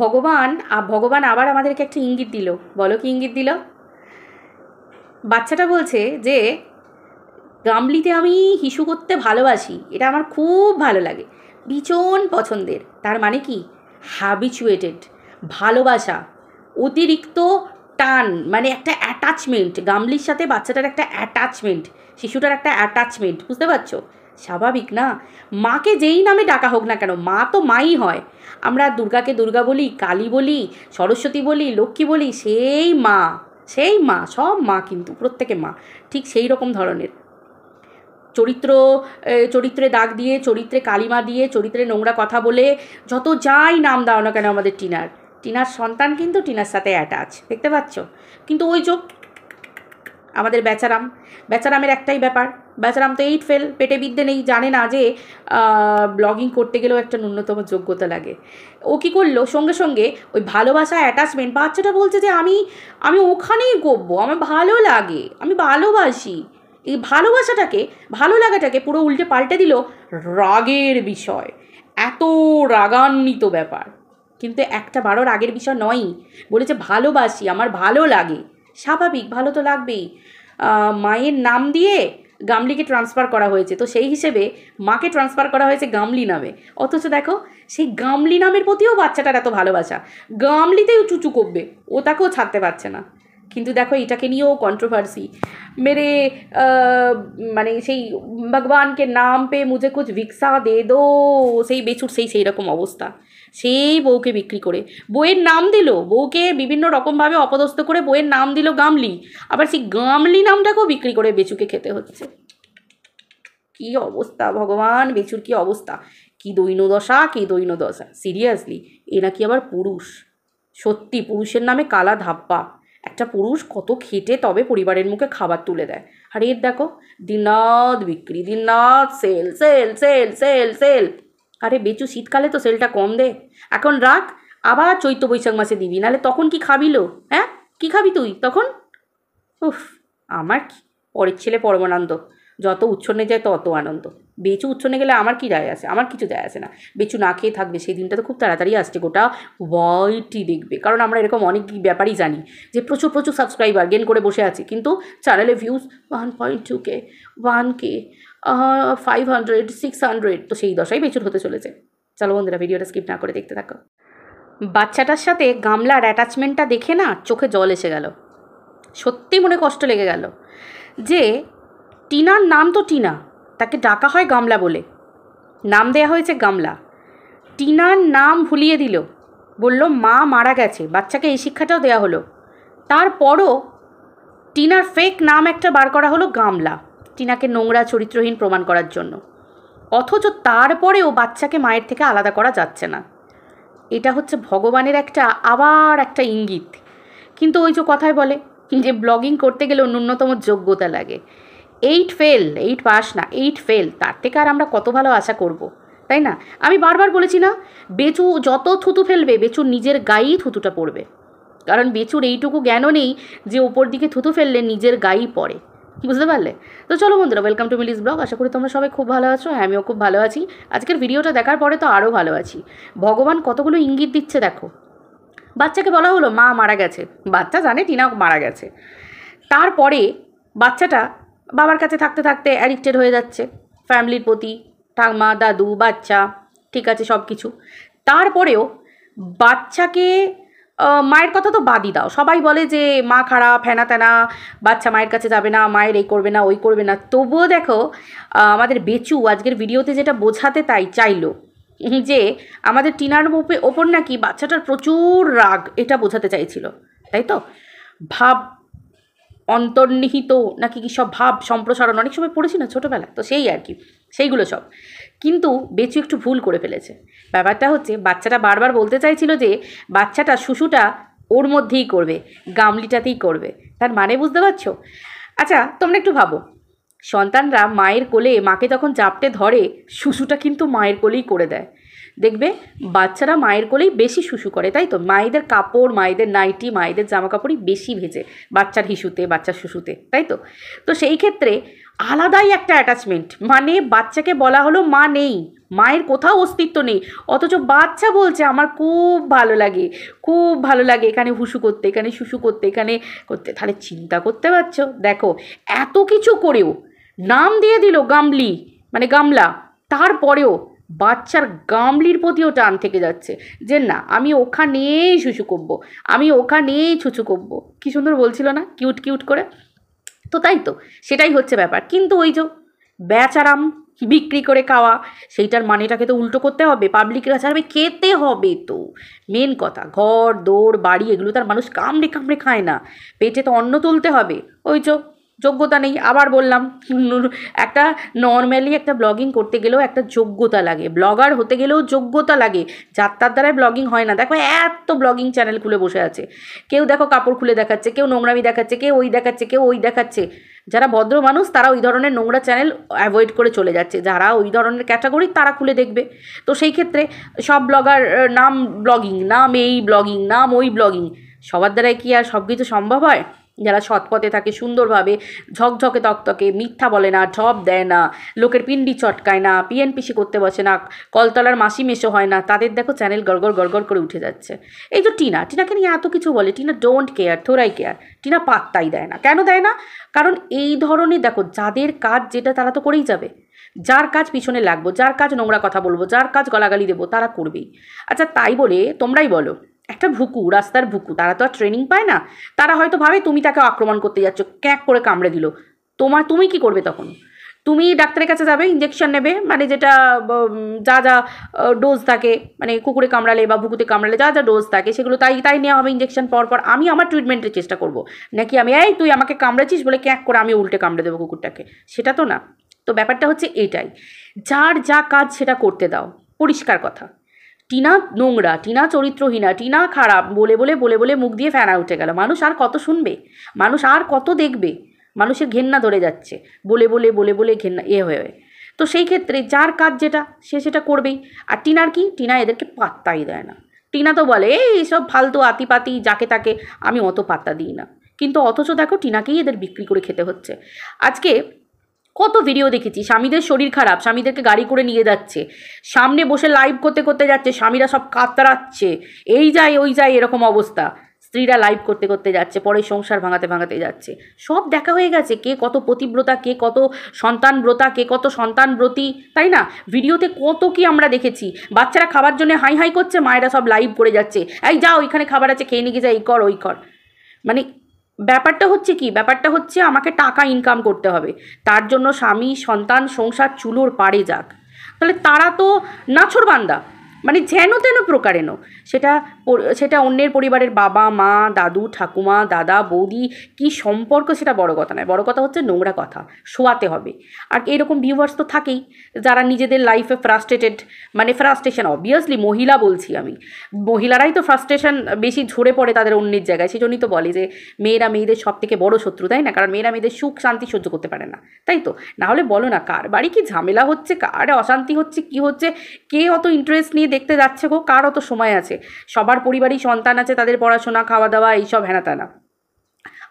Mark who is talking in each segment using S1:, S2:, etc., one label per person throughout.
S1: ভগবান ভগবান আবার আমাদেরকে একটা ইঙ্গিত দিল বলো কি ইঙ্গিত দিল বাচ্চাটা বলছে যে গামলিতে আমি হিসু করতে ভালোবাসি এটা আমার খুব ভালো লাগে ভীষণ পছন্দের তার মানে কি হ্যাবিচুয়েটেড ভালোবাসা অতিরিক্ত টান মানে একটা অ্যাটাচমেন্ট গামলির সাথে বাচ্চাটার একটা অ্যাটাচমেন্ট শিশুটার একটা অ্যাটাচমেন্ট বুঝতে পারছো স্বাভাবিক না মাকে যেই নামে ডাকা হোক না কেন মা তো মাই হয় আমরা দুর্গাকে দুর্গা বলি কালী বলি সরস্বতী বলি লক্ষ্মী বলি সেই মা সেই মা সব মা কিন্তু প্রত্যেকে মা ঠিক সেই রকম ধরনের চরিত্র চরিত্রে দাগ দিয়ে চরিত্রে কালিমা দিয়ে চরিত্রে নোংরা কথা বলে যত যাই নাম দাও না কেন আমাদের টিনার টিনার সন্তান কিন্তু টিনার সাথে অ্যাটাচ দেখতে পাচ্ছ কিন্তু ওই যোগ আমাদের বেচারাম বেচারামের একটাই ব্যাপার বেচারাম তো এইট ফেল পেটে বিদ্যে নেই জানে না যে ব্লগিং করতে গেলেও একটা ন্যূনতম যোগ্যতা লাগে ও কী করলো সঙ্গে সঙ্গে ওই ভালোবাসা অ্যাটাচমেন্ট বাচ্চাটা বলছে যে আমি আমি ওখানেই গোব্য আমার ভালো লাগে আমি ভালোবাসি এই ভালোবাসাটাকে ভালো লাগাটাকে পুরো উল্টে পাল্টে দিল রাগের বিষয় এত রাগান্বিত ব্যাপার কিন্তু একটা বারো রাগের বিষয় নয়ই বলেছে ভালোবাসি আমার ভালো লাগে স্বাভাবিক ভালো তো লাগবেই মায়ের নাম দিয়ে গামলিকে ট্রান্সফার করা হয়েছে তো সেই হিসেবে মাকে ট্রান্সফার করা হয়েছে গামলি নামে অথচ দেখো সেই গামলি নামের প্রতিও বাচ্চাটার এত ভালোবাসা গামলিতেই চুচু করবে ও তাকেও ছাড়তে পারছে না কিন্তু দেখো এটাকে নিয়েও কন্ট্রোভার্সি মেরে মানে সেই ভগবানকে নাম পেয়ে মুঝে কুছ ভিক্সা দে দো সেই বেচুর সেই সেই রকম অবস্থা সেই বউকে বিক্রি করে বইয়ের নাম দিল বউকে বিভিন্ন রকমভাবে অপদস্থ করে বইয়ের নাম দিল গামলি আবার সেই গামলি নামটাকেও বিক্রি করে বেচুকে খেতে হচ্ছে কি অবস্থা ভগবান বেচুর কি অবস্থা কি দৈনদশা কি দৈনদশা সিরিয়াসলি এ নাকি আবার পুরুষ সত্যি পুরুষের নামে কালা ধাপ্পা একটা পুরুষ কত খেটে তবে পরিবারের মুখে খাবার তুলে দেয় আর এর দেখো দিনাদ বিক্রি দিনাদ sale sale sale sale sale আরে বেচু শীতকালে তো সেলটা কম দে এখন রাখ আবার চৈত্র বৈশাখ মাসে দিবি নাহলে তখন কি লো হ্যাঁ কি খাবি তুই তখন উফ আমার কি পরের ছেলে পরমানন্দ যত উচ্ছনে যায় তত আনন্দ বেচু উচ্ছনে গেলে আমার কি যায় আসে আমার কিছু যায় আসে না বেচু না খেয়ে থাকবে সেই দিনটা তো খুব তাড়াতাড়ি আসছে গোটা ওয়াইটই দেখবে কারণ আমরা এরকম অনেক ব্যাপারই জানি যে প্রচুর প্রচুর সাবস্ক্রাইবার গেন করে বসে আছে কিন্তু চ্যানেলে views one point two K one K five hundred six hundred তো সেই দশাই প্রচুর হতে চলেছে চলো বন্ধুরা ভিডিওটা স্কিপ না করে দেখতে থাকো বাচ্চাটার সাথে গামলার অ্যাটাচমেন্টটা দেখে না চোখে জল এসে গেল সত্যি মনে কষ্ট লেগে গেল যে টিনার নাম তো টিনা তাকে ডাকা হয় গামলা বলে নাম দেয়া হয়েছে গামলা টিনার নাম ভুলিয়ে দিল বলল মা মারা গেছে বাচ্চাকে এই শিক্ষাটাও দেয়া হলো তারপরও টিনার ফেক নাম একটা বার করা হলো গামলা টিনাকে নোংরা চরিত্রহীন প্রমাণ করার জন্য অথচ তারপরেও বাচ্চাকে মায়ের থেকে আলাদা করা যাচ্ছে না এটা হচ্ছে ভগবানের একটা আবার একটা ইঙ্গিত কিন্তু ওই যে কথায় বলে যে ব্লগিং করতে গেলেও ন্যূনতম যোগ্যতা লাগে এইট ফেল এইট পাস না এইট ফেল তার থেকে আর আমরা কত ভালো আশা করব। তাই না আমি বারবার বলেছি না বেচু যত থুতু ফেলবে বেচুর নিজের গায়েই থুতুটা পড়বে কারণ বেচুর এইটুকু জ্ঞানও নেই যে ওপর দিকে থুতু ফেললে নিজের গায়েই পড়ে বুঝতে পারলে তো চলো বন্ধুরা ওয়েলকাম টু মিলিস ব্লগ আশা করি তোমরা সবাই খুব ভালো আছো হ্যাঁ আমিও খুব ভালো আছি আজকের ভিডিওটা দেখার পরে তো আরও ভালো আছি ভগবান কতগুলো ইঙ্গিত দিচ্ছে দেখো বাচ্চাকে বলা হলো মা মারা গেছে বাচ্চা জানে টিনা মারা গেছে তারপরে বাচ্চাটা বাবার কাছে থাকতে থাকতে অ্যাডিক্টেড হয়ে যাচ্ছে ফ্যামিলির প্রতি ঠাকমা দাদু বাচ্চা ঠিক আছে সব কিছু তারপরেও বাচ্চাকে মায়ের কথা তো বাদই দাও সবাই বলে যে মা খারাপ ফেনা তেনা বাচ্চা মায়ের কাছে যাবে না মায়ের এই করবে না ওই করবে না তবুও দেখো আমাদের বেচু আজকের ভিডিওতে যেটা বোঝাতে তাই চাইলো যে আমাদের টিনার ওপে ওপর নাকি বাচ্চাটার প্রচুর রাগ এটা বোঝাতে চাইছিল তাই তো ভাব অন্তর্নিহিত নাকি কি সব ভাব সম্প্রসারণ অনেক সময় পড়েছি না ছোটোবেলায় তো সেই আর কি সেইগুলো সব কিন্তু বেচু একটু ভুল করে ফেলেছে ব্যাপারটা হচ্ছে বাচ্চাটা বারবার বলতে চাইছিল যে বাচ্চাটা শুশুটা ওর মধ্যেই করবে গামলিটাতেই করবে তার মানে বুঝতে পারছো আচ্ছা তোমরা একটু ভাবো সন্তানরা মায়ের কোলে মাকে যখন জাপটে ধরে শুশুটা কিন্তু মায়ের কোলেই করে দেয় দেখবে বাচ্চারা মায়ের কোলেই বেশি শুশু করে তাই তো মায়েদের কাপড় মায়েদের নাইটি মায়েদের জামা কাপড়ই বেশি ভেজে বাচ্চার হিসুতে বাচ্চার শুশুতে তাই তো তো সেই ক্ষেত্রে আলাদাই একটা অ্যাটাচমেন্ট মানে বাচ্চাকে বলা হলো মা নেই মায়ের কোথাও অস্তিত্ব নেই অথচ বাচ্চা বলছে আমার খুব ভালো লাগে খুব ভালো লাগে এখানে হুসু করতে এখানে শুশু করতে এখানে করতে তাহলে চিন্তা করতে পারছো দেখো এত কিছু করেও নাম দিয়ে দিল গামলি মানে গামলা তারপরেও বাচ্চার গামলির প্রতিও টান থেকে যাচ্ছে যে না আমি ওখানেই শুশু করবো আমি ওখানেই ছুচু করবো কী সুন্দর বলছিল না কিউট কিউট করে তো তাই তো সেটাই হচ্ছে ব্যাপার কিন্তু ওই যে বেচারাম বিক্রি করে খাওয়া সেইটার মানেটাকে তো উল্টো করতে হবে পাবলিকের কাছে হবে খেতে হবে তো মেন কথা ঘর দৌড় বাড়ি এগুলো তার মানুষ কামড়ে কামড়ে খায় না পেটে তো অন্ন তুলতে হবে ওই চো যোগ্যতা নেই আবার বললাম একটা নর্ম্যালি একটা ব্লগিং করতে গেলেও একটা যোগ্যতা লাগে ব্লগার হতে গেলেও যোগ্যতা লাগে যাত্রার দ্বারাই ব্লগিং হয় না দেখো এত ব্লগিং চ্যানেল খুলে বসে আছে কেউ দেখো কাপড় খুলে দেখাচ্ছে কেউ নোংরামি দেখাচ্ছে কেউ ওই দেখাচ্ছে কেউ ওই দেখাচ্ছে যারা ভদ্র মানুষ তারা ওই ধরনের নোংরা চ্যানেল অ্যাভয়েড করে চলে যাচ্ছে যারা ওই ধরনের ক্যাটাগরি তারা খুলে দেখবে তো সেই ক্ষেত্রে সব ব্লগার নাম ব্লগিং নাম এই ব্লগিং নাম ওই ব্লগিং সবার দ্বারাই কি আর সব কিছু সম্ভব হয় যারা সৎপথে থাকে সুন্দরভাবে ঝকঝকে তকতকে মিথ্যা বলে না ঢপ দেয় না লোকের পিন্ডি চটকায় না পিএনপিসি করতে বসে না কলতলার মাসি মেশো হয় না তাদের দেখো চ্যানেল গড়গড় গড়গড় করে উঠে যাচ্ছে এই তো টিনা টিনাকে নিয়ে এত কিছু বলে টিনা ডোন্ট কেয়ার থোরাই কেয়ার টিনা পাত্তাই দেয় না কেন দেয় না কারণ এই ধরনের দেখো যাদের কাজ যেটা তারা তো করেই যাবে যার কাজ পিছনে লাগবো যার কাজ নোংরা কথা বলবো যার কাজ গলাগালি দেবো তারা করবেই আচ্ছা তাই বলে তোমরাই বলো একটা ভুকু রাস্তার ভুকু তারা তো আর ট্রেনিং পায় না তারা হয়তো ভাবে তুমি তাকে আক্রমণ করতে যাচ্ছ ক্যাক করে কামড়ে দিল তোমার তুমি কি করবে তখন তুমি ডাক্তারের কাছে যাবে ইঞ্জেকশন নেবে মানে যেটা যা যা ডোজ থাকে মানে কুকুরে কামড়ালে বা ভুকুতে কামড়ালে যা যা ডোজ থাকে সেগুলো তাই তাই নেওয়া হবে ইঞ্জেকশন পর পর আমি আমার ট্রিটমেন্টের চেষ্টা করব নাকি আমি এই তুই আমাকে কামড়েছিস বলে ক্যাক করে আমি উল্টে কামড়ে দেবো কুকুরটাকে সেটা তো না তো ব্যাপারটা হচ্ছে এটাই যার যা কাজ সেটা করতে দাও পরিষ্কার কথা টিনা নোংরা টিনা চরিত্রহীনা টিনা খারাপ বলে বলে বলে বলে মুখ দিয়ে ফেনা উঠে গেল মানুষ আর কত শুনবে মানুষ আর কত দেখবে মানুষের ঘেন্না ধরে যাচ্ছে বলে বলে বলে বলে ঘেন্না এ হয়ে তো সেই ক্ষেত্রে যার কাজ যেটা সে সেটা করবেই আর টিনার কি টিনা এদেরকে পাত্তাই দেয় না টিনা তো বলে এই সব ফালতু আতিপাতি যাকে তাকে আমি অত পাত্তা দিই না কিন্তু অথচ দেখো টিনাকেই এদের বিক্রি করে খেতে হচ্ছে আজকে কত ভিডিও দেখেছি স্বামীদের শরীর খারাপ স্বামীদেরকে গাড়ি করে নিয়ে যাচ্ছে সামনে বসে লাইভ করতে করতে যাচ্ছে স্বামীরা সব কাতরাচ্ছে এই যায় ওই যায় এরকম অবস্থা স্ত্রীরা লাইভ করতে করতে যাচ্ছে পরে সংসার ভাঙাতে ভাঙাতে যাচ্ছে সব দেখা হয়ে গেছে কে কত পতিব্রতা কে কত সন্তান ব্রতা কে কত সন্তান ব্রতী তাই না ভিডিওতে কত কি আমরা দেখেছি বাচ্চারা খাবার জন্য হাই হাই করছে মায়েরা সব লাইভ করে যাচ্ছে এই যা ওইখানে খাবার আছে খেয়ে নিয়ে যায় এই কর ওই কর মানে ব্যাপারটা হচ্ছে কি ব্যাপারটা হচ্ছে আমাকে টাকা ইনকাম করতে হবে তার জন্য স্বামী সন্তান সংসার চুলোর পাড়ে যাক তাহলে তারা তো বান্দা মানে যেন তেন প্রকারেণ সেটা সেটা অন্যের পরিবারের বাবা মা দাদু ঠাকুমা দাদা বৌদি কি সম্পর্ক সেটা বড় কথা নয় বড় কথা হচ্ছে নোংরা কথা শোয়াতে হবে আর এরকম ভিউয়ার্স তো থাকেই যারা নিজেদের লাইফে ফ্রাস্ট্রেটেড মানে ফ্রাস্ট্রেশন অবভিয়াসলি মহিলা বলছি আমি মহিলারাই তো ফ্রাস্ট্রেশন বেশি ঝরে পড়ে তাদের অন্যের জায়গায় সেই জন্যই তো বলে যে মেয়েরা মেয়েদের সব থেকে বড় শত্রু তাই না কারণ মেয়েরা মেয়েদের সুখ শান্তি সহ্য করতে পারে না তাই তো নাহলে বলো না কার বাড়ি কি ঝামেলা হচ্ছে কার অশান্তি হচ্ছে কি হচ্ছে কে অত ইন্টারেস্ট নিয়ে দেখতে যাচ্ছে গো কার অত সময় আছে সবার পরিবারই সন্তান আছে তাদের পড়াশোনা খাওয়া দাওয়া এইসব হেনাতানা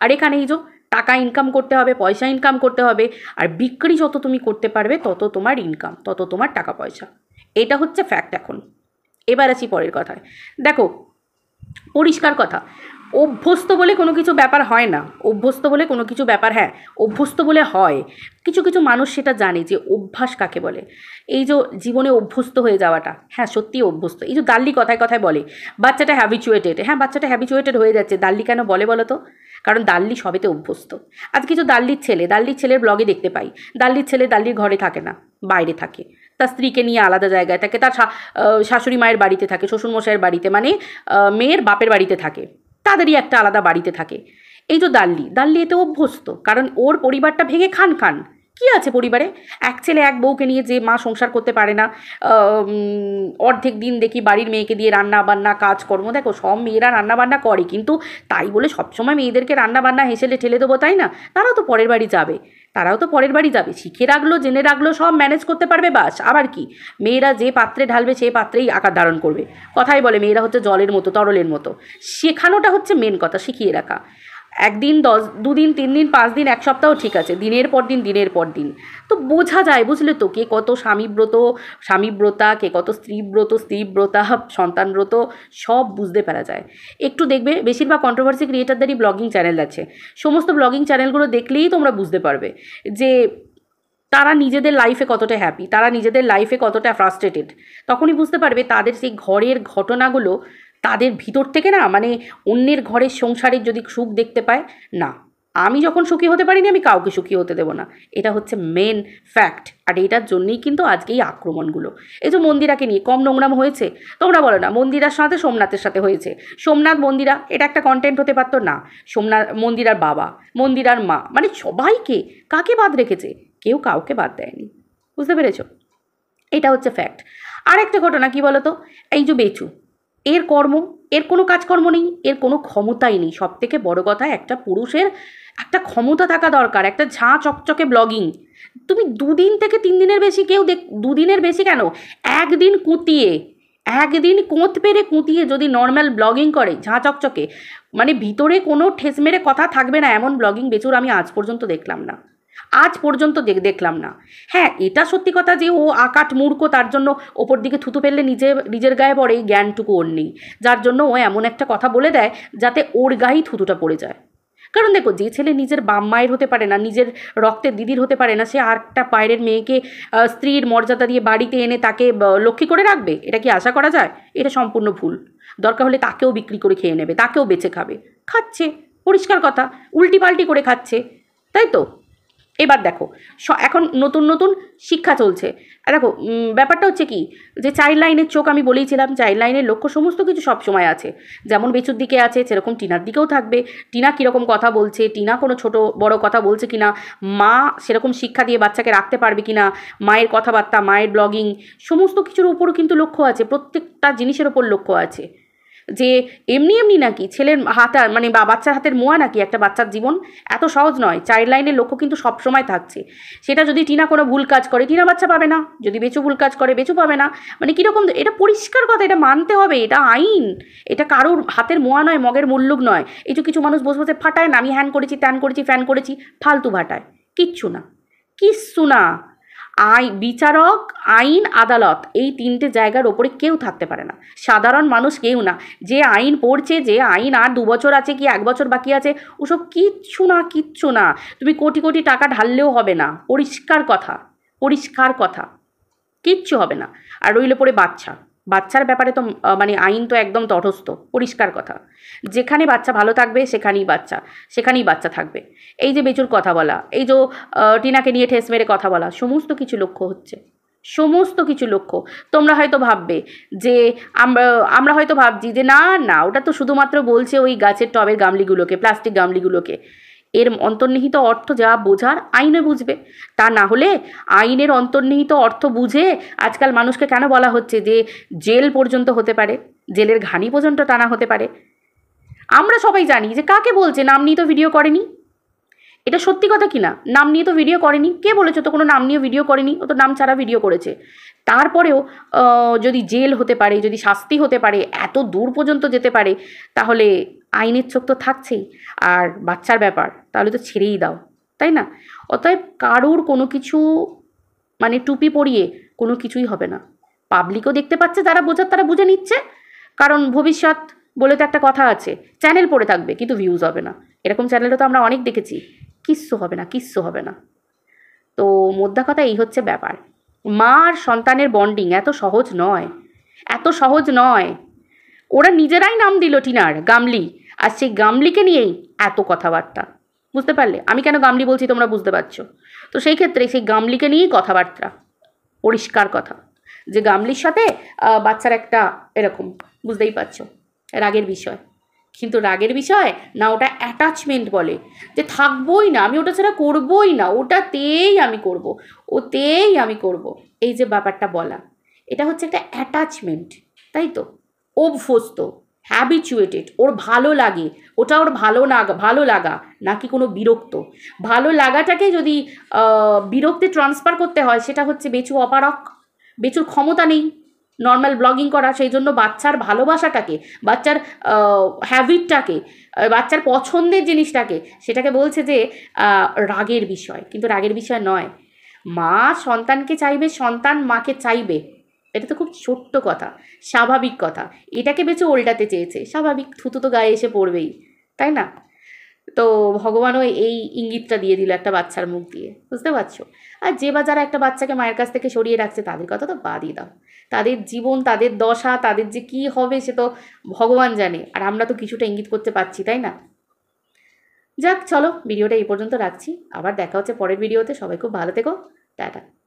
S1: আর এখানে এই যে টাকা ইনকাম করতে হবে পয়সা ইনকাম করতে হবে আর বিক্রি যত তুমি করতে পারবে তত তোমার ইনকাম তত তোমার টাকা পয়সা এটা হচ্ছে ফ্যাক্ট এখন এবার আসি পরের কথায় দেখো পরিষ্কার কথা অভ্যস্ত বলে কোনো কিছু ব্যাপার হয় না অভ্যস্ত বলে কোনো কিছু ব্যাপার হ্যাঁ অভ্যস্ত বলে হয় কিছু কিছু মানুষ সেটা জানে যে অভ্যাস কাকে বলে এই যে জীবনে অভ্যস্ত হয়ে যাওয়াটা হ্যাঁ সত্যি অভ্যস্ত এই যে দাল্লি কথায় কথায় বলে বাচ্চাটা হ্যাবিচুয়েটেড হ্যাঁ বাচ্চাটা হ্যাবিচুয়েটেড হয়ে যাচ্ছে দাল্লি কেন বলে বলো তো কারণ দাল্লি সবেতে অভ্যস্ত আজ কিছু দাল্লির ছেলে দাল্লির ছেলের ব্লগে দেখতে পাই দাল্লির ছেলে দাল্লির ঘরে থাকে না বাইরে থাকে তার স্ত্রীকে নিয়ে আলাদা জায়গায় থাকে তার শাশুড়ি মায়ের বাড়িতে থাকে শ্বশুরমশাইয়ের বাড়িতে মানে মেয়ের বাপের বাড়িতে থাকে তাদেরই একটা আলাদা বাড়িতে থাকে এই তো দাল্লি দাল্লি এতে অভ্যস্ত কারণ ওর পরিবারটা ভেঙে খান খান কি আছে পরিবারে এক ছেলে এক বউকে নিয়ে যে মা সংসার করতে পারে না অর্ধেক দিন দেখি বাড়ির মেয়েকে দিয়ে রান্না বান্না কাজকর্ম দেখো সব মেয়েরা রান্না বান্না করে কিন্তু তাই বলে সবসময় মেয়েদেরকে রান্না বান্না হেসেলে ঠেলে দেবো তাই না তারাও তো পরের বাড়ি যাবে তারাও তো পরের বাড়ি যাবে শিখে রাখলো জেনে রাখলো সব ম্যানেজ করতে পারবে বাস আবার কি মেয়েরা যে পাত্রে ঢালবে সেই পাত্রেই আকার ধারণ করবে কথাই বলে মেয়েরা হচ্ছে জলের মতো তরলের মতো শেখানোটা হচ্ছে মেন কথা শিখিয়ে রাখা একদিন দশ দুদিন তিন দিন পাঁচ দিন এক সপ্তাহ ঠিক আছে দিনের পর দিন দিনের পর দিন তো বোঝা যায় বুঝলে তো কে কত স্বামীব্রত স্বামীব্রতা কে কত স্ত্রীব্রত স্ত্রীব্রতা সন্তানব্রত সব বুঝতে পারা যায় একটু দেখবে বেশিরভাগ কন্ট্রোভার্সি ক্রিয়েটারদেরই ব্লগিং চ্যানেল আছে সমস্ত ব্লগিং চ্যানেলগুলো দেখলেই তোমরা বুঝতে পারবে যে তারা নিজেদের লাইফে কতটা হ্যাপি তারা নিজেদের লাইফে কতটা ফ্রাস্ট্রেটেড তখনই বুঝতে পারবে তাদের সেই ঘরের ঘটনাগুলো তাদের ভিতর থেকে না মানে অন্যের ঘরের সংসারের যদি সুখ দেখতে পায় না আমি যখন সুখী হতে পারিনি আমি কাউকে সুখী হতে দেবো না এটা হচ্ছে মেন ফ্যাক্ট আর এটার জন্যই কিন্তু আজকে এই আক্রমণগুলো এই যে মন্দিরাকে নিয়ে কম নোংরাম হয়েছে তোমরা বলো না মন্দিরার সাথে সোমনাথের সাথে হয়েছে সোমনাথ মন্দিরা এটা একটা কন্টেন্ট হতে পারতো না সোমনাথ মন্দিরার বাবা মন্দিরার মা মানে সবাইকে কাকে বাদ রেখেছে কেউ কাউকে বাদ দেয়নি বুঝতে পেরেছো এটা হচ্ছে ফ্যাক্ট আর একটা ঘটনা কী বলতো এই যে বেচু এর কর্ম এর কোনো কাজকর্ম নেই এর কোনো ক্ষমতাই নেই সব থেকে বড়ো কথা একটা পুরুষের একটা ক্ষমতা থাকা দরকার একটা ঝাঁ চকচকে ব্লগিং তুমি দুদিন থেকে তিন দিনের বেশি কেউ দেখ দুদিনের বেশি কেন একদিন কুঁতিয়ে একদিন কোঁত পেরে কুঁতিয়ে যদি নর্মাল ব্লগিং করে ঝাঁ চকচকে মানে ভিতরে কোনো ঠেস মেরে কথা থাকবে না এমন ব্লগিং বেচুর আমি আজ পর্যন্ত দেখলাম না আজ পর্যন্ত দেখলাম না হ্যাঁ এটা সত্যি কথা যে ও আকাট মূর্খ তার জন্য ওপর দিকে থুতু ফেললে নিজে নিজের গায়ে পড়ে এই জ্ঞানটুকু ওর নেই যার জন্য ও এমন একটা কথা বলে দেয় যাতে ওর গায়েই থুতুটা পড়ে যায় কারণ দেখো যে ছেলে নিজের বাপ মায়ের হতে পারে না নিজের রক্তের দিদির হতে পারে না সে আর একটা পায়ের মেয়েকে স্ত্রীর মর্যাদা দিয়ে বাড়িতে এনে তাকে লক্ষ্মী করে রাখবে এটা কি আশা করা যায় এটা সম্পূর্ণ ভুল দরকার হলে তাকেও বিক্রি করে খেয়ে নেবে তাকেও বেছে খাবে খাচ্ছে পরিষ্কার কথা উল্টি পাল্টি করে খাচ্ছে তাই তো এবার দেখো এখন নতুন নতুন শিক্ষা চলছে দেখো ব্যাপারটা হচ্ছে কি যে চাইল্ড লাইনের চোখ আমি বলেইছিলাম চাইল্ড লাইনের লক্ষ্য সমস্ত কিছু সব সময় আছে যেমন বেচুর দিকে আছে সেরকম টিনার দিকেও থাকবে টিনা কীরকম কথা বলছে টিনা কোনো ছোট বড় কথা বলছে কি না মা সেরকম শিক্ষা দিয়ে বাচ্চাকে রাখতে পারবে কি না মায়ের কথাবার্তা মায়ের ব্লগিং সমস্ত কিছুর উপরও কিন্তু লক্ষ্য আছে প্রত্যেকটা জিনিসের উপর লক্ষ্য আছে যে এমনি এমনি নাকি ছেলের হাতার মানে বা বাচ্চার হাতের মোয়া নাকি একটা বাচ্চার জীবন এত সহজ নয় চাইল্ড লাইনের লক্ষ্য কিন্তু সবসময় থাকছে সেটা যদি টিনা কোনো ভুল কাজ করে টিনা বাচ্চা পাবে না যদি বেচু ভুল কাজ করে বেচু পাবে না মানে কীরকম এটা পরিষ্কার কথা এটা মানতে হবে এটা আইন এটা কারোর হাতের মোয়া নয় মগের মূল্যুক নয় এই যে কিছু মানুষ বসে বসে ফাটায় না আমি হ্যান করেছি ত্যান করেছি ফ্যান করেছি ফালতু ফাটায় কিচ্ছু না কিচ্ছু না আই বিচারক আইন আদালত এই তিনটে জায়গার ওপরে কেউ থাকতে পারে না সাধারণ মানুষ কেউ না যে আইন পড়ছে যে আইন আর দু বছর আছে কি এক বছর বাকি আছে ওসব কিচ্ছু না কিচ্ছু না তুমি কোটি কোটি টাকা ঢাললেও হবে না পরিষ্কার কথা পরিষ্কার কথা কিচ্ছু হবে না আর রইল পরে বাচ্চা বাচ্চার ব্যাপারে তো মানে আইন তো একদম তটস্থ পরিষ্কার কথা যেখানে বাচ্চা ভালো থাকবে সেখানেই বাচ্চা সেখানেই বাচ্চা থাকবে এই যে বেচুর কথা বলা এই যে টিনাকে নিয়ে ঠেস মেরে কথা বলা সমস্ত কিছু লক্ষ্য হচ্ছে সমস্ত কিছু লক্ষ্য তোমরা হয়তো ভাববে যে আমরা আমরা হয়তো ভাবছি যে না না ওটা তো শুধুমাত্র বলছে ওই গাছের টবের গামলিগুলোকে প্লাস্টিক গামলিগুলোকে এর অন্তর্নিহিত অর্থ যা বোঝার আইনে বুঝবে তা না হলে আইনের অন্তর্নিহিত অর্থ বুঝে আজকাল মানুষকে কেন বলা হচ্ছে যে জেল পর্যন্ত হতে পারে জেলের ঘানি পর্যন্ত টানা হতে পারে আমরা সবাই জানি যে কাকে বলছে নাম নিয়ে তো ভিডিও করেনি এটা সত্যি কথা কি না নাম নিয়ে তো ভিডিও করেনি কে বলেছো তো কোনো নাম নিয়ে ভিডিও করেনি ও তো নাম ছাড়া ভিডিও করেছে তারপরেও যদি জেল হতে পারে যদি শাস্তি হতে পারে এত দূর পর্যন্ত যেতে পারে তাহলে আইনের চোখ তো থাকছেই আর বাচ্চার ব্যাপার তাহলে তো ছেড়েই দাও তাই না অতএব কারুর কোনো কিছু মানে টুপি পরিয়ে কোনো কিছুই হবে না পাবলিকও দেখতে পাচ্ছে যারা বোঝার তারা বুঝে নিচ্ছে কারণ ভবিষ্যৎ বলে তো একটা কথা আছে চ্যানেল পড়ে থাকবে কিন্তু ভিউজ হবে না এরকম চ্যানেলও তো আমরা অনেক দেখেছি কিচ্ছু হবে না কিচ্ছু হবে না তো মোদ্দা কথা এই হচ্ছে ব্যাপার মা আর সন্তানের বন্ডিং এত সহজ নয় এত সহজ নয় ওরা নিজেরাই নাম দিল টিনার গামলি আর সেই গামলিকে নিয়েই এত কথাবার্তা বুঝতে পারলে আমি কেন গামলি বলছি তোমরা বুঝতে পারছো তো সেই ক্ষেত্রে সেই গামলিকে নিয়েই কথাবার্তা পরিষ্কার কথা যে গামলির সাথে বাচ্চার একটা এরকম বুঝতেই পারছো এর আগের বিষয় কিন্তু রাগের বিষয় না ওটা অ্যাটাচমেন্ট বলে যে থাকবোই না আমি ওটা ছাড়া করবই না ওটাতেই আমি করব ওতেই আমি করব এই যে ব্যাপারটা বলা এটা হচ্ছে একটা অ্যাটাচমেন্ট তাই তো অভ্যস্ত হ্যাবিচুয়েটেড ওর ভালো লাগে ওটা ওর ভালো না ভালো লাগা নাকি কোনো বিরক্ত ভালো লাগাটাকে যদি বিরক্তে ট্রান্সফার করতে হয় সেটা হচ্ছে বেচু অপারক বেচুর ক্ষমতা নেই নর্মাল ব্লগিং করা সেই জন্য বাচ্চার ভালোবাসাটাকে বাচ্চার হ্যাবিটটাকে বাচ্চার পছন্দের জিনিসটাকে সেটাকে বলছে যে রাগের বিষয় কিন্তু রাগের বিষয় নয় মা সন্তানকে চাইবে সন্তান মাকে চাইবে এটা তো খুব ছোট্ট কথা স্বাভাবিক কথা এটাকে বেছে ওল্টাতে চেয়েছে স্বাভাবিক থুতু তো গায়ে এসে পড়বেই তাই না তো ভগবানও এই ইঙ্গিতটা দিয়ে দিল একটা বাচ্চার মুখ দিয়ে বুঝতে পারছো আর যে বা যারা একটা বাচ্চাকে মায়ের কাছ থেকে সরিয়ে রাখছে তাদের কথা তো বাদই দাও তাদের জীবন তাদের দশা তাদের যে কি হবে সে তো ভগবান জানে আর আমরা তো কিছুটা ইঙ্গিত করতে পারছি তাই না যাক চলো ভিডিওটা এই পর্যন্ত রাখছি আবার দেখা হচ্ছে পরের ভিডিওতে সবাই খুব ভালো থেকো টাটা